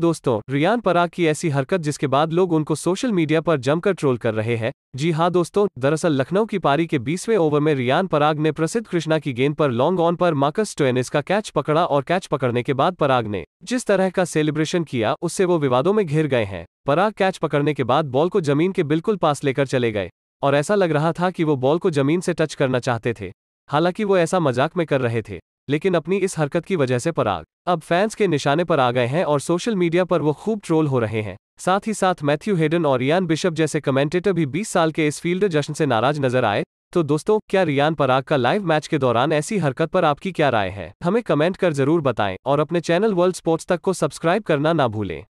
दोस्तों रियान पराग की ऐसी हरकत जिसके बाद लोग उनको सोशल मीडिया पर जमकर ट्रोल कर रहे हैं जी हाँ दोस्तों दरअसल लखनऊ की पारी के 20वें ओवर में रियान पराग ने प्रसिद्ध कृष्णा की गेंद पर लॉन्ग ऑन पर मार्कस टोएनिस का कैच पकड़ा और कैच पकड़ने के बाद पराग ने जिस तरह का सेलिब्रेशन किया उससे वो विवादों में घिर गए हैं पराग कैच पकड़ने के बाद बॉल को जमीन के बिल्कुल पास लेकर चले गए और ऐसा लग रहा था कि वो बॉल को जमीन से टच करना चाहते थे हालांकि वो ऐसा मजाक में कर रहे थे लेकिन अपनी इस हरकत की वजह से पराग अब फैंस के निशाने पर आ गए हैं और सोशल मीडिया पर वो खूब ट्रोल हो रहे हैं साथ ही साथ मैथ्यू हेडन और रियान बिशप जैसे कमेंटेटर भी 20 साल के इस फील्ड जश्न से नाराज नजर आए तो दोस्तों क्या रियान पराग का लाइव मैच के दौरान ऐसी हरकत पर आपकी क्या राय है हमें कमेंट कर जरूर बताएं और अपने चैनल वर्ल्ड स्पोर्ट्स तक को सब्सक्राइब करना ना भूलें